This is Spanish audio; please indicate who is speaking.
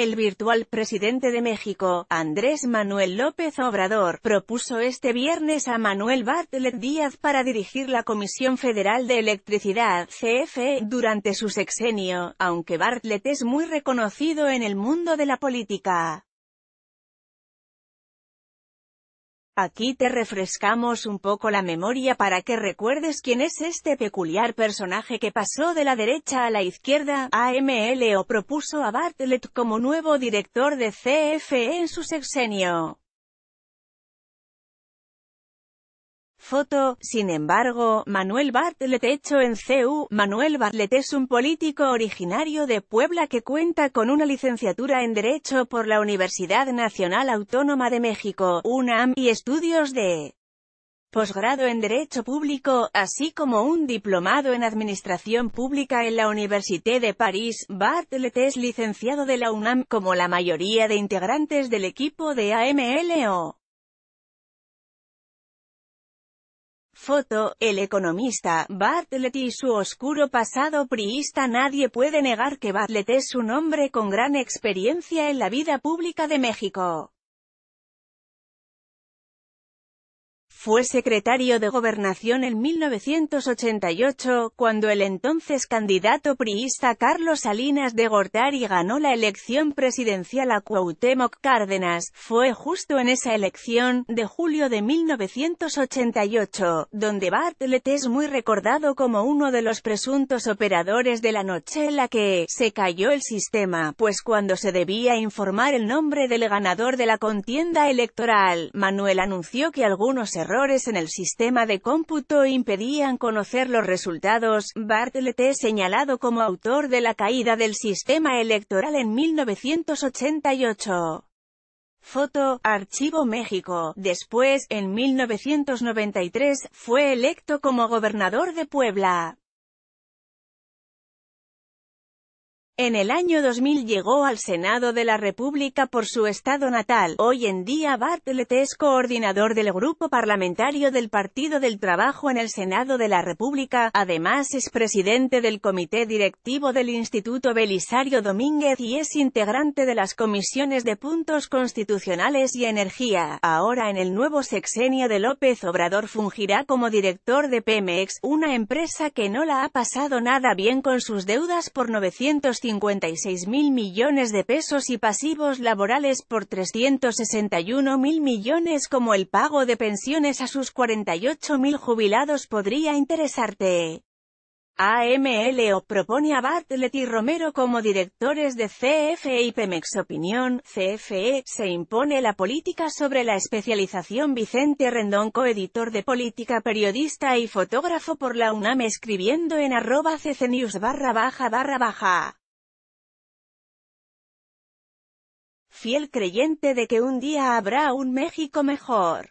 Speaker 1: El virtual presidente de México, Andrés Manuel López Obrador, propuso este viernes a Manuel Bartlett Díaz para dirigir la Comisión Federal de Electricidad, CFE, durante su sexenio, aunque Bartlett es muy reconocido en el mundo de la política. Aquí te refrescamos un poco la memoria para que recuerdes quién es este peculiar personaje que pasó de la derecha a la izquierda. AML o propuso a Bartlett como nuevo director de CFE en su sexenio. Foto, sin embargo, Manuel Bartlett hecho en CU. Manuel Bartlett es un político originario de Puebla que cuenta con una licenciatura en Derecho por la Universidad Nacional Autónoma de México, UNAM, y estudios de posgrado en Derecho Público, así como un diplomado en Administración Pública en la Université de París. Bartlett es licenciado de la UNAM, como la mayoría de integrantes del equipo de AMLO. Foto, el economista, Bartlett y su oscuro pasado priista Nadie puede negar que Bartlett es un hombre con gran experiencia en la vida pública de México. Fue secretario de Gobernación en 1988, cuando el entonces candidato priista Carlos Salinas de Gortari ganó la elección presidencial a Cuauhtémoc Cárdenas. Fue justo en esa elección, de julio de 1988, donde Bartlett es muy recordado como uno de los presuntos operadores de la noche en la que se cayó el sistema, pues cuando se debía informar el nombre del ganador de la contienda electoral, Manuel anunció que algunos errores errores en el sistema de cómputo impedían conocer los resultados. Bartlett es señalado como autor de la caída del sistema electoral en 1988. Foto, Archivo México. Después, en 1993, fue electo como gobernador de Puebla. En el año 2000 llegó al Senado de la República por su estado natal. Hoy en día Bartlett es coordinador del Grupo Parlamentario del Partido del Trabajo en el Senado de la República. Además es presidente del Comité Directivo del Instituto Belisario Domínguez y es integrante de las comisiones de Puntos Constitucionales y Energía. Ahora en el nuevo sexenio de López Obrador fungirá como director de Pemex, una empresa que no la ha pasado nada bien con sus deudas por 950 mil millones de pesos y pasivos laborales por 361.000 millones como el pago de pensiones a sus 48.000 jubilados podría interesarte. AMLO propone a Bartlett y Romero como directores de CFE y Pemex Opinión, CFE, se impone la política sobre la especialización Vicente Rendón coeditor de política periodista y fotógrafo por la UNAM escribiendo en arroba ccnews barra baja barra baja. fiel creyente de que un día habrá un México mejor.